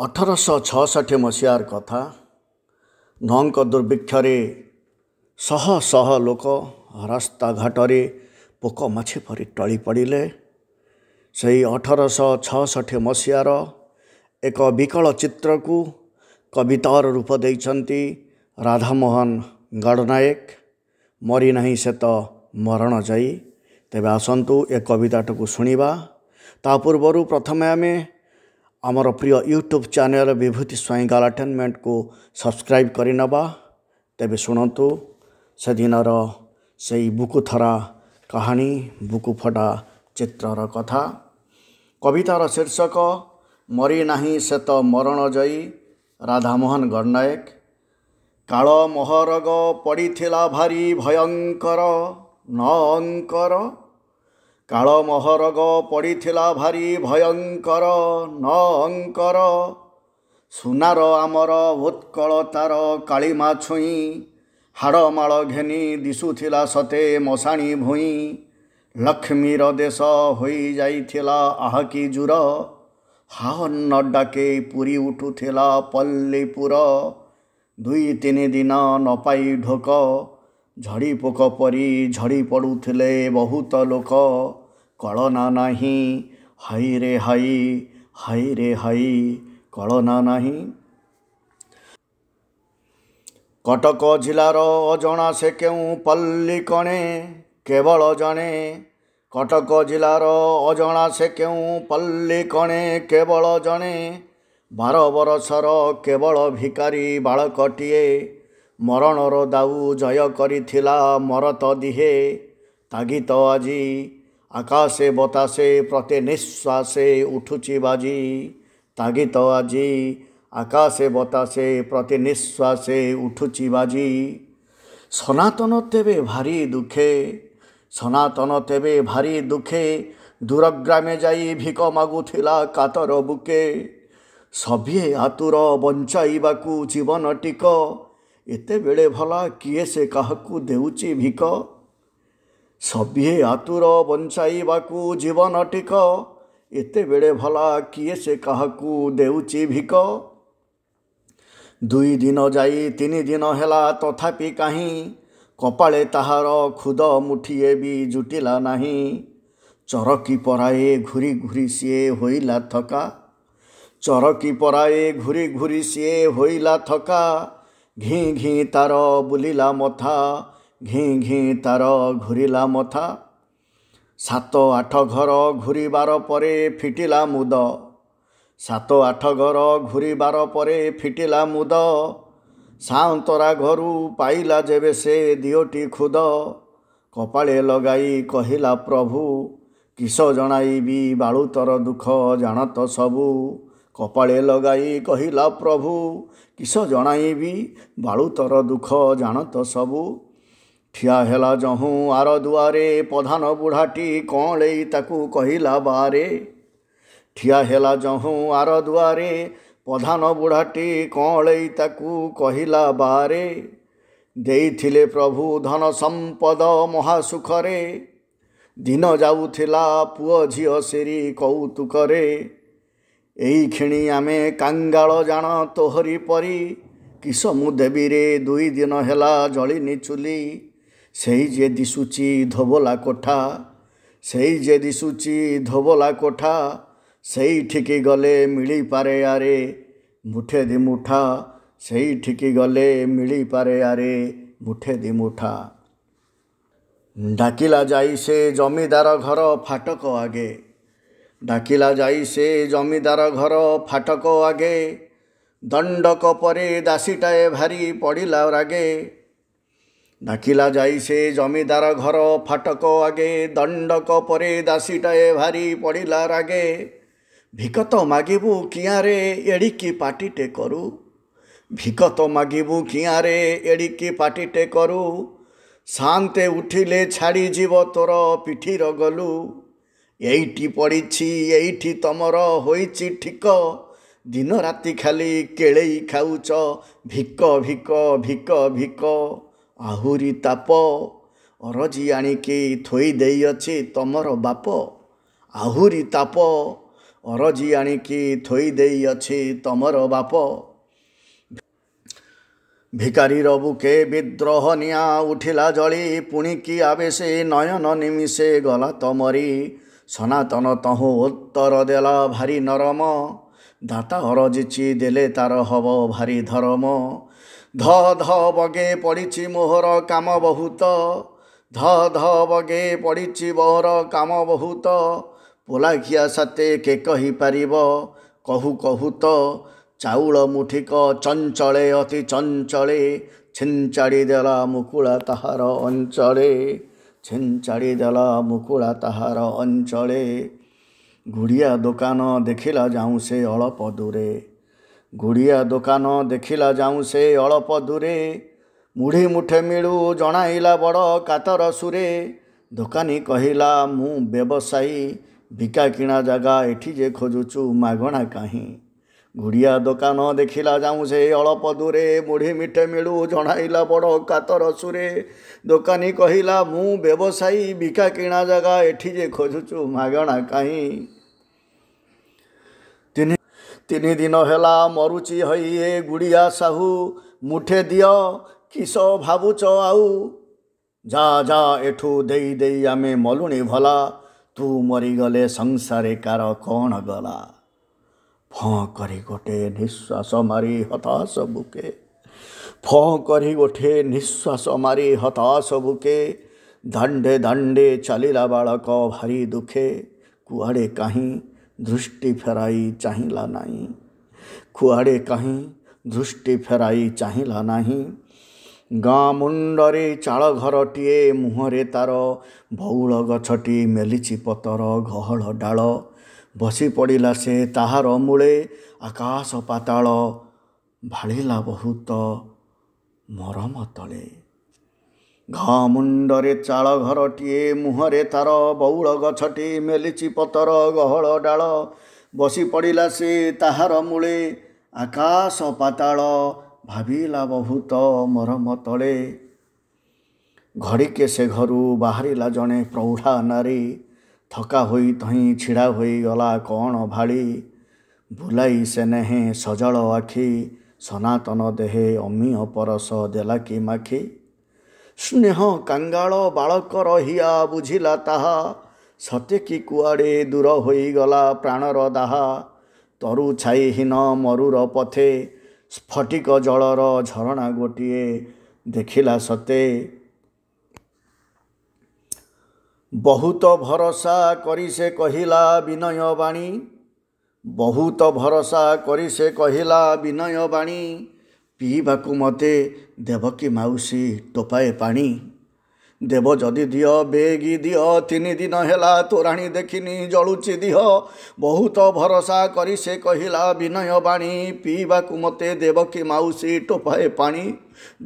अठार सय छसठी मसिहार कथा नहङ्क दुर्भिक्षरे सह सह लोक रास्ताघाटरे पोक माछे परि टळि पडिले सही अठार सय छसठी मसिहार एक विकल चित्र कु कवितार रूप दैछन्ति राधामोहन गडनायक मरि नै सेत मरण जयी तबे आसन्तु ए कविताटाको शुणा ता पूर्वरु प्रथमे आमे ଆମର ପ୍ରିୟ ୟୁଟ୍ୟୁବ୍ ଚ୍ୟାନେଲ୍ ବିଭୂତି ସ୍ୱାଇଁ ଗାଲାଟେନମେଣ୍ଟକୁ ସବସ୍କ୍ରାଇବ୍ କରିନେବା ତେବେ ଶୁଣନ୍ତୁ ସେଦିନର ସେଇ ବୁକୁଥରା କାହାଣୀ ବୁକୁଫଟା ଚିତ୍ରର କଥା କବିତାର ଶୀର୍ଷକ ମରି ନାହିଁ ସେ ତ ମରଣ ଜୟୀ ରାଧାମୋହନ ଗଣନାୟକ କାଳ ମହରଗ ପଡ଼ିଥିଲା ଭାରି ଭୟଙ୍କର ନଙ୍କର কাল মহৰগ পড়িলা ভাৰি ভয়ঙ্কৰ ন অঙ্কৰ সুনাৰ আমৰ উৎকল তাৰ কালিমা ছুঁই হাড়মাড় ঘেনি দিশুলা সতে মশাণী ভূই লক্ষ্মীৰ দেশ হৈ যাই আহকি জুৰ হাহন্ন ডাকে পুৰি উঠুলা পল্লীপুৰ দুই তিনি দিন নপাই ঢোক ଝଡ଼ି ପୋକ ପରି ଝଡ଼ି ପଡ଼ୁଥିଲେ ବହୁତ ଲୋକ କଳନା ନାହିଁ ହାଇରେ ହାଇ ହାଇରେ ହାଇ କଳନା ନାହିଁ କଟକ ଜିଲ୍ଲାର ଅଜଣା ସେ କେଉଁ ପଲ୍ଲୀ କଣେ କେବଳ ଜଣେ କଟକ ଜିଲ୍ଲାର ଅଜଣା ସେ କେଉଁ ପଲ୍ଲୀ କଣେ କେବଳ ଜଣେ ବାର ବରଷର କେବଳ ଭିକାରୀ ବାଳକଟିଏ ମରଣର ଦାଉ ଜୟ କରିଥିଲା ମରତ ଦିହେ ତାଗିତ ଆଜି ଆକାଶେ ବତାସେ ପ୍ରତି ନିଶ୍ୱାସେ ଉଠୁଛି ବାଜି ତାଗିତ ଆଜି ଆକାଶେ ବତାସେ ପ୍ରତି ନିଶ୍ୱାସେ ଉଠୁଛି ବାଜି ସନାତନ ତେବେ ଭାରି ଦୁଃଖେ ସନାତନ ତେବେ ଭାରି ଦୁଃଖେ ଦୂରଗ୍ରାମେ ଯାଇ ଭିକ ମାଗୁଥିଲା କାତର ବୁକେ ସଭିଏ ଆତୁର ବଞ୍ଚାଇବାକୁ ଜୀବନ ଟିକ ଏତେବେଳେ ଭଲା କିଏ ସେ କାହାକୁ ଦେଉଛି ଭିକ ସଭିଏ ଆତୁର ବଞ୍ଚାଇବାକୁ ଜୀବନ ଟିକ ଏତେବେଳେ ଭଲା କିଏ ସେ କାହାକୁ ଦେଉଛି ଭିକ ଦୁଇ ଦିନ ଯାଇ ତିନି ଦିନ ହେଲା ତଥାପି କାହିଁ କପାଳେ ତାହାର ଖୁଦ ମୁଠିଏ ବି ଜୁଟିଲା ନାହିଁ ଚରକି ପରାଏ ଘୁରି ଘୁରି ସିଏ ହୋଇଲା ଥକା ଚରକି ପରାଏ ଘୁରି ଘୁରି ସିଏ ହୋଇଲା ଥକା ଘିଁ ଘିଁ ତାର ବୁଲିଲା ମଥା ଘିଁ ଘିଁ ତାର ଘୁରିଲା ମଥା ସାତ ଆଠ ଘର ଘୁରିବାର ପରେ ଫିଟିଲା ମୁଦ ସାତ ଆଠ ଘର ଘୁରିବାର ପରେ ଫିଟିଲା ମୁଦ ସାଆନ୍ତରା ଘରୁ ପାଇଲା ଯେବେ ସେ ଦିଓଟି ଖୁଦ କପାଳେ ଲଗାଇ କହିଲା ପ୍ରଭୁ କିସ ଜଣାଇବି ବାଳୁତର ଦୁଃଖ ଜାଣତ ସବୁ କପାଳେ ଲଗାଇ କହିଲା ପ୍ରଭୁ କିସ ଜଣାଇବି ବାଳୁତର ଦୁଃଖ ଜାଣତ ସବୁ ଠିଆ ହେଲା ଜହୁଁ ଆର ଦୁଆରେ ପ୍ରଧାନ ବୁଢ଼ାଟି କଅଁଳେଇ ତାକୁ କହିଲା ବାରେ ଠିଆ ହେଲା ଜହୁଁ ଆର ଦୁଆରେ ପ୍ରଧାନ ବୁଢ଼ାଟି କଅଁଳେଇ ତାକୁ କହିଲା ବାରେ ଦେଇଥିଲେ ପ୍ରଭୁ ଧନ ସମ୍ପଦ ମହାସୁଖରେ ଦିନ ଯାଉଥିଲା ପୁଅ ଝିଅ ସିରି କୌତୁକରେ ଏଇକ୍ଷଣି ଆମେ କାଙ୍ଗାଳ ଜାଣ ତୋହରି ପରି କିସ ମୁଁ ଦେବୀରେ ଦୁଇ ଦିନ ହେଲା ଜଳିନି ଚୁଲି ସେଇ ଯେ ଦିଶୁଛି ଧୋବଲା କୋଠା ସେଇ ଯେ ଦିଶୁଛି ଧୋବଲା କୋଠା ସେଇଠିକି ଗଲେ ମିଳିପାରେ ଆରେ ମୁଠେ ଦି ମୁଠା ସେଇଠିକି ଗଲେ ମିଳିପାରେ ଆରେ ମୁଠେ ଦି ମୁଠା ଡାକିଲା ଯାଇ ସେ ଜମିଦାର ଘର ଫାଟକ ଆଗେ ଡାକିଲା ଯାଇ ସେ ଜମିଦାର ଘର ଫାଟକ ଆଗେ ଦଣ୍ଡକ ପରେ ଦାସୀଟାଏ ଭାରି ପଡ଼ିଲା ରାଗେ ଡାକିଲା ଯାଇ ସେ ଜମିଦାର ଘର ଫାଟକ ଆଗେ ଦଣ୍ଡକ ପରେ ଦାସୀଟାଏ ଭାରି ପଡ଼ିଲା ରାଗେ ଭିକତ ମାଗିବୁ କିଆଁରେ ଏଡ଼ିକି ପାଟିଟେ କରୁ ଭିକତ ମାଗିବୁ କିଆଁରେ ଏଡ଼ିକି ପାଟିଟେ କରୁ ସାନ୍ତେ ଉଠିଲେ ଛାଡ଼ିଯିବ ତୋର ପିଠିର ଗଲୁ ଏଇଠି ପଡ଼ିଛି ଏଇଠି ତମର ହୋଇଛି ଠିକ ଦିନ ରାତି ଖାଲି କେଳେଇ ଖାଉଛ ଭିକ ଭିକ ଭିକ ଭିକ ଆହୁରି ତାପ ଅରଜି ଆଣିକି ଥୋଇ ଦେଇଅଛି ତମର ବାପ ଆହୁରି ତାପ ଅରଜି ଆଣିକି ଥୋଇ ଦେଇଅଛି ତମର ବାପ ଭିକାରୀର ବୁକେ ବିଦ୍ରୋହ ନିଆଁ ଉଠିଲା ଜଳି ପୁଣିକି ଆବେଶେ ନୟନ ନିମିଷେ ଗଲା ତମରି ସନାତନ ତହୁ ଉତ୍ତର ଦେଲ ଭାରି ନରମ ଦାତା ଅରଜିଛି ଦେଲେ ତାର ହବ ଭାରି ଧରମ ଧ ଧ ବଗେ ପଡ଼ିଛି ମୋହର କାମ ବହୁତ ଧ ଧ ବଗେ ପଡ଼ିଛି ମୋହର କାମ ବହୁତ ପୋଲାଖିଆ ସାତେ କେ କହିପାରିବ କହୁ କହୁ ତ ଚାଉଳ ମୁଠିକ ଚଞ୍ଚଳେ ଅତି ଚଞ୍ଚଳେ ଛିଞ୍ଚାଡ଼ି ଦେଲା ମୁକୁଳା ତାହାର ଅଞ୍ଚଳେ ଛିଞ୍ଚାଡ଼ି ଦେଲା ମୁକୁଳା ତାହାର ଅଞ୍ଚଳେ ଗୁଡ଼ିଆ ଦୋକାନ ଦେଖିଲା ଯାଉଁ ସେ ଅଳପ ଦୂରେ ଗୁଡ଼ିଆ ଦୋକାନ ଦେଖିଲା ଯାଉଁ ସେ ଅଳପ ଦୂରେ ମୁଢ଼ି ମୁଠେ ମିଳୁ ଜଣାଇଲା ବଡ଼ କାତର ସୁରେ ଦୋକାନୀ କହିଲା ମୁଁ ବ୍ୟବସାୟୀ ବିକା କିଣା ଜାଗା ଏଠି ଯେ ଖୋଜୁଛୁ ମାଗଣା କାହିଁ ଗୁଡ଼ିଆ ଦୋକାନ ଦେଖିଲା ଯାଉଁ ସେ ଅଳପ ଦୂରେ ମୁଢ଼ି ମିଠେ ମିଳୁ ଜଣାଇଲା ବଡ଼ କାତର ସୁରେ ଦୋକାନୀ କହିଲା ମୁଁ ବ୍ୟବସାୟୀ ବିକା କିଣା ଜାଗା ଏଠି ଯେ ଖୋଜୁଛୁ ମାଗଣା କାହିଁ ତିନି ତିନି ଦିନ ହେଲା ମରୁଚି ହଇ ଏ ଗୁଡ଼ିଆ ସାହୁ ମୁଠେ ଦିଅ କିସ ଭାବୁଛ ଆଉ ଯା ଯା ଏଠୁ ଦେଇ ଦେଇ ଆମେ ମଲୁଣି ଭଲା ତୁ ମରିଗଲେ ସଂସାରେ କାର କ'ଣ ଗଲା ଫଁକରି ଗୋଟେ ନିଶ୍ୱାସ ମାରି ହତାଶ ବୁକେ ଫଁ କରି ଉଠେ ନିଶ୍ୱାସ ମାରି ହତାଶ ବୁକେ ଦାଣ୍ଡେ ଦାଣ୍ଡେ ଚାଲିଲା ବାଳକ ଭାରି ଦୁଃଖେ କୁଆଡ଼େ କାହିଁ ଦୃଷ୍ଟି ଫେରାଇ ଚାହିଁଲା ନାହିଁ କୁଆଡ଼େ କାହିଁ ଦୃଷ୍ଟି ଫେରାଇ ଚାହିଁଲା ନାହିଁ ଗାଁ ମୁଣ୍ଡରେ ଚାଳ ଘରଟିଏ ମୁହଁରେ ତାର ବଉଳ ଗଛଟି ମେଲିଛି ପତର ଗହଳ ଡାଳ ବସି ପଡ଼ିଲା ସେ ତାହାର ମୂଳେ ଆକାଶ ପାତାଳ ଭାଳିଲା ବହୁତ ମରମ ତଳେ ଘା ମୁଣ୍ଡରେ ଚାଳ ଘରଟିଏ ମୁହଁରେ ତାର ବଉଳ ଗଛଟି ମେଲିଛି ପତର ଗହଳ ଡାଳ ବସି ପଡ଼ିଲା ସେ ତାହାର ମୂଳେ ଆକାଶ ପାତାଳ ଭାବିଲା ବହୁତ ମରମ ତଳେ ଘଡ଼ିକେ ସେ ଘରୁ ବାହାରିଲା ଜଣେ ପ୍ରୌଢ଼ା ନାରୀ ଥକା ହୋଇ ତହିଁ ଛିଡ଼ା ହୋଇଗଲା କ'ଣ ଭାଳି ଭୁଲାଇ ସେନେହେଁ ସଜଳ ଆଖି ସନାତନ ଦେହେ ଅମୀୟ ପରସ ଦେଲା କି ମାଖି ସ୍ନେହ କାଙ୍ଗାଳ ବାଳକ ରହିଆ ବୁଝିଲା ତାହା ସତେ କି କୁଆଡ଼େ ଦୂର ହୋଇଗଲା ପ୍ରାଣର ଦାହା ତରୁ ଛାଇହୀନ ମରୁର ପଥେ ସ୍ଫଟିକ ଜଳର ଝରଣା ଗୋଟିଏ ଦେଖିଲା ସତେ ବହୁତ ଭରସା କରି ସେ କହିଲା ବିନୟବାଣୀ ବହୁତ ଭରସା କରି ସେ କହିଲା ବିନୟବାଣୀ ପିଇବାକୁ ମୋତେ ଦେବକୀ ମାଉସୀ ଟୋପାଏ ପାଣି ଦେବ ଯଦି ଦିଅ ବେଗି ଦିଅ ତିନି ଦିନ ହେଲା ତୋରାଣି ଦେଖିନି ଜଳୁଛି ଦିଅ ବହୁତ ଭରସା କରି ସେ କହିଲା ବିନୟ ବାଣୀ ପିଇବାକୁ ମୋତେ ଦେବକୀ ମାଉସୀ ଟୋପାଏ ପାଣି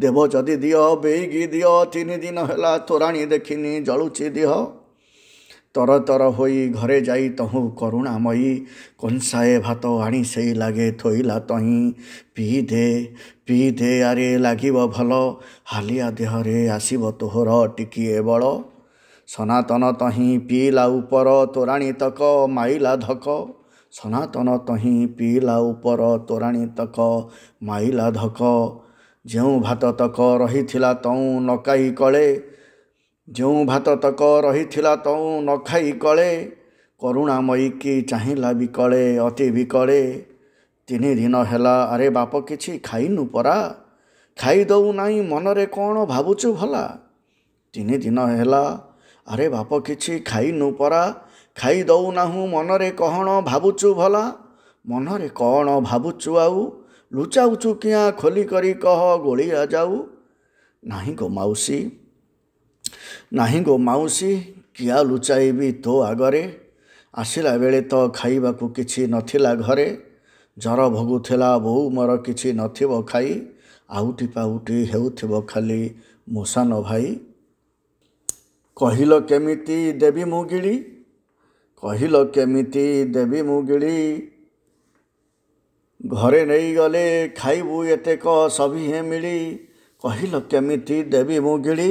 ଦେବ ଯଦି ଦିଅ ବେଗି ଦିଅ ତିନି ଦିନ ହେଲା ତୋରାଣି ଦେଖିନି ଜଳୁଛି ଦିଅ ତରତର ହୋଇ ଘରେ ଯାଇ ତହୁ କରୁଣାମୟୀ କଂସାଏ ଭାତ ଆଣି ସେଇ ଲାଗେ ଥୋଇଲା ତହିଁ ପିଇ ଦେ ପିଇ ଦେ ଆରେ ଲାଗିବ ଭଲ ହାଲିଆ ଦେହରେ ଆସିବ ତୋହର ଟିକିଏ ବଳ ସନାତନ ତହିଁ ପିଇଲା ଉପର ତୋରାଣି ତକ ମାଇଲା ଧକ ସନାତନ ତହିଁ ପିଇଲା ଉପର ତୋରାଣି ତକ ମାଇଲା ଧକ ଯେଉଁ ଭାତ ତକ ରହିଥିଲା ତଉଁ ନକାଇ କଳେ ଯେଉଁ ଭାତ ତକ ରହିଥିଲା ତୁ ନ ଖାଇ କଳେ କରୁଣାମୟୀକି ଚାହିଁଲା ବିକଳେ ଅତି ବିକଳେ ତିନି ଦିନ ହେଲା ଆରେ ବାପ କିଛି ଖାଇନୁ ପରା ଖାଇଦେଉ ନାହିଁ ମନରେ କ'ଣ ଭାବୁଛୁ ଭଲା ତିନି ଦିନ ହେଲା ଆରେ ବାପ କିଛି ଖାଇନୁ ପରା ଖାଇଦେଉ ନାହୁଁ ମନରେ କ'ଣ ଭାବୁଛୁ ଭଲା ମନରେ କ'ଣ ଭାବୁଛୁ ଆଉ ଲୁଚାଉଛୁ କିଆଁ ଖୋଲି କରି କହ ଗୋଳିଆ ଯାଉ ନାହିଁ ଗୋ ମାଉସୀ ନାହିଁ ଗୋ ମାଉସୀ କିଆ ଲୁଚାଇବି ତୋ ଆଗରେ ଆସିଲା ବେଳେ ତ ଖାଇବାକୁ କିଛି ନଥିଲା ଘରେ ଜ୍ୱର ଭୋଗୁଥିଲା ବୋଉ ମୋର କିଛି ନଥିବ ଖାଇ ଆଉଟି ପାଉଟି ହେଉଥିବ ଖାଲି ମୋ ସାନ ଭାଇ କହିଲ କେମିତି ଦେବି ମୁଁ ଗିଳି କହିଲ କେମିତି ଦେବି ମୁଁ ଗିଳି ଘରେ ନେଇଗଲେ ଖାଇବୁ ଏତେକ ସଭିହେ ମିଳି କହିଲ କେମିତି ଦେବି ମୁଁ ଗିଳି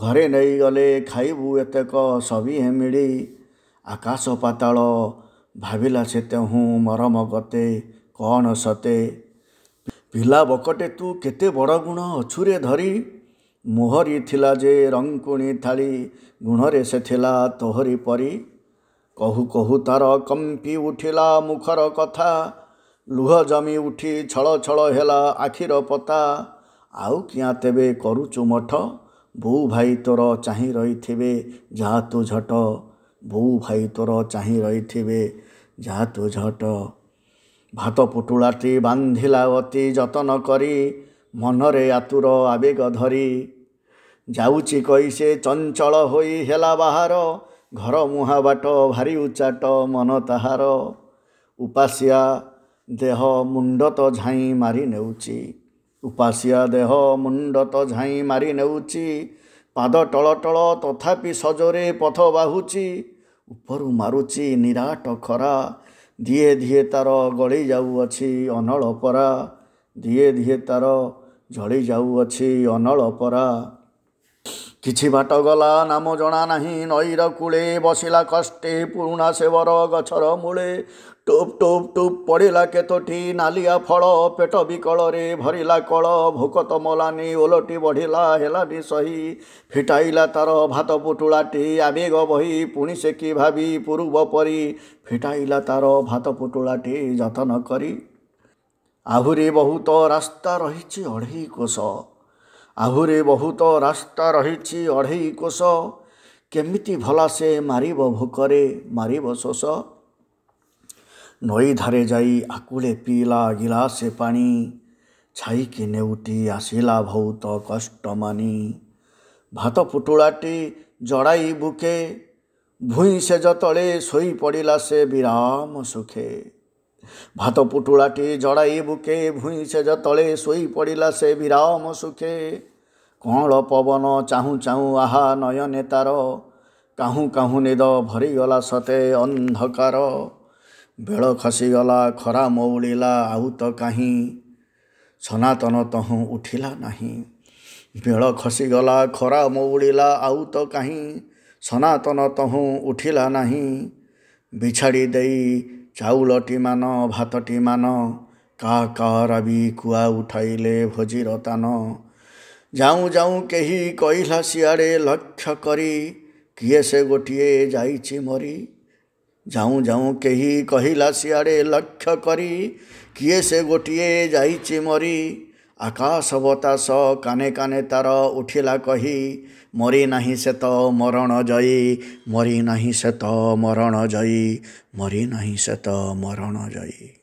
ଘରେ ନେଇଗଲେ ଖାଇବୁ ଏତେକ ସଭିଏଁ ମିଳି ଆକାଶ ପାତାଳ ଭାବିଲା ସେ ତେହୁଁ ମରମ ଗତେ କ'ଣ ସତେ ପିଲା ବକଟେ ତୁ କେତେ ବଡ଼ ଗୁଣ ଅଛୁରେ ଧରି ମୋହରି ଥିଲା ଯେ ରଙ୍କୁଣୀ ଥାଳି ଗୁଣରେ ସେ ଥିଲା ତୋହରି ପରି କହୁ କହୁ ତାର କମ୍ପି ଉଠିଲା ମୁଖର କଥା ଲୁହ ଜମି ଉଠି ଛଳ ଛଳ ହେଲା ଆଖିର ପତା ଆଉ କିଆଁ ତେବେ କରୁଛୁ ମଠ ଭୂ ଭାଇ ତୋର ଚାହିଁ ରହିଥିବେ ଯାହା ତୁ ଝଟ ଭୂ ଭାଇ ତୋର ଚାହିଁ ରହିଥିବେ ଯାହା ତୁ ଝଟ ଭାତ ପୁଟୁଳାଟି ବାନ୍ଧିଲା ଅତି ଯତ୍ନ କରି ମନରେ ଆତୁର ଆବେଗ ଧରି ଯାଉଛି କହି ସେ ଚଞ୍ଚଳ ହୋଇ ହେଲା ବାହାର ଘର ମୁହାଁ ବାଟ ଭାରି ଉଚାଟ ମନ ତାହାର ଉପାସିଆ ଦେହ ମୁଣ୍ଡ ତ ଝାଇଁ ମାରି ନେଉଛି ଉପାସିଆ ଦେହ ମୁଣ୍ଡ ତ ଝାଇଁ ମାରି ନେଉଛି ପାଦ ଟଳ ଟଳ ତଥାପି ସଜରେ ପଥ ବାହୁଛି ଉପରୁ ମାରୁଛି ନିରାଟ ଖରା ଧିଏ ଧିଏ ତାର ଗଳି ଯାଉଅଛି ଅନଳ ପରା ଧିଏ ଧିଏ ତାର ଝଳି ଯାଉଅଛି ଅନଳ ପରା କିଛି ବାଟ ଗଲା ନାମ ଜଣା ନାହିଁ ନଈର କୂଳେ ବସିଲା କଷ୍ଟେ ପୁରୁଣା ସେବର ଗଛର ମୂଳେ ଟୁପ୍ ଟୁପ୍ ଟୁପ୍ ପଡ଼ିଲା କେତୋଟି ନାଲିଆ ଫଳ ପେଟ ବିକଳରେ ଭରିଲା କଳ ଭୋକ ତ ମଲାନି ଓଲଟି ବଢ଼ିଲା ହେଲାନି ସହି ଫିଟାଇଲା ତାର ଭାତ ପୁଟୁଳାଟି ଆବେଗ ବହି ପୁଣି ସେ କି ଭାବି ପୂର୍ବ ପରି ଫିଟାଇଲା ତାର ଭାତ ପୁଟୁଳାଟି ଯତ୍ନ କରି ଆହୁରି ବହୁତ ରାସ୍ତା ରହିଛି ଅଢ଼େଇ କୋଷ ଆହୁରି ବହୁତ ରାସ୍ତା ରହିଛି ଅଢ଼େଇ କୋଷ କେମିତି ଭଲାସେ ମାରିବ ଭୋକରେ ମାରିବ ଶୋଷ ନଈ ଧାରେ ଯାଇ ଆକୁଳେ ପିଇଲା ଗିଲାସେ ପାଣି ଛାଇକି ନେଉଟି ଆସିଲା ବହୁତ କଷ୍ଟ ମାନି ଭାତ ପୁଟୁଳାଟି ଜଡ଼ାଇ ବୁକେ ଭୂଇଁ ସେଜ ତଳେ ଶୋଇ ପଡ଼ିଲା ସେ ବିରାମ ସୁଖେ ଭାତ ପୁଟୁଳାଟି ଜଡ଼ାଇ ବୁକେ ଭୁଇଁ ସେ ସେଜ ତଳେ ଶୋଇପଡ଼ିଲା ସେ ବିରାମ ସୁଖେ କଅଁଳ ପବନ ଚାହୁଁ ଚାହୁଁ ଆହା ନୟନେ ତାର କାହୁଁ କାହୁଁ ନିଦ ଭରିଗଲା ସତେ ଅନ୍ଧକାର ବେଳ ଖସିଗଲା ଖରା ମଉଳିଲା ଆଉ ତ କାହିଁ ସନାତନ ତହୁଁ ଉଠିଲା ନାହିଁ ବେଳ ଖସିଗଲା ଖରା ମଉଳିଲା ଆଉ ତ କାହିଁ ସନାତନ ତହୁଁ ଉଠିଲା ନାହିଁ ବିଛାଡ଼ି ଦେଇ ଚାଉଳଟି ମାନ ଭାତଟି ମାନ କା କା ବି କୁଆ ଉଠାଇଲେ ଭୋଜିର ତାନ ଯାଉଁ ଯାଉଁ କେହି କହିଲା ସିଆଡ଼େ ଲକ୍ଷ୍ୟ କରି କିଏ ସେ ଗୋଟିଏ ଯାଇଛି ମରି ଯାଉଁ ଯାଉଁ କେହି କହିଲା ସିଆଡ଼େ ଲକ୍ଷ୍ୟ କରି କିଏ ସେ ଗୋଟିଏ ଯାଇଛି ମରି ଆକାଶ ବତାସ କାନେ କାନେ ତାର ଉଠିଲା କହି ମରି ନାହିଁ ସେ ତ ମରଣ ଜୟୀ ମରି ନାହିଁ ସେ ତ ମରଣ ଜୟୀ ମରି ନାହିଁ ସେ ତ ମରଣ ଜୟୀ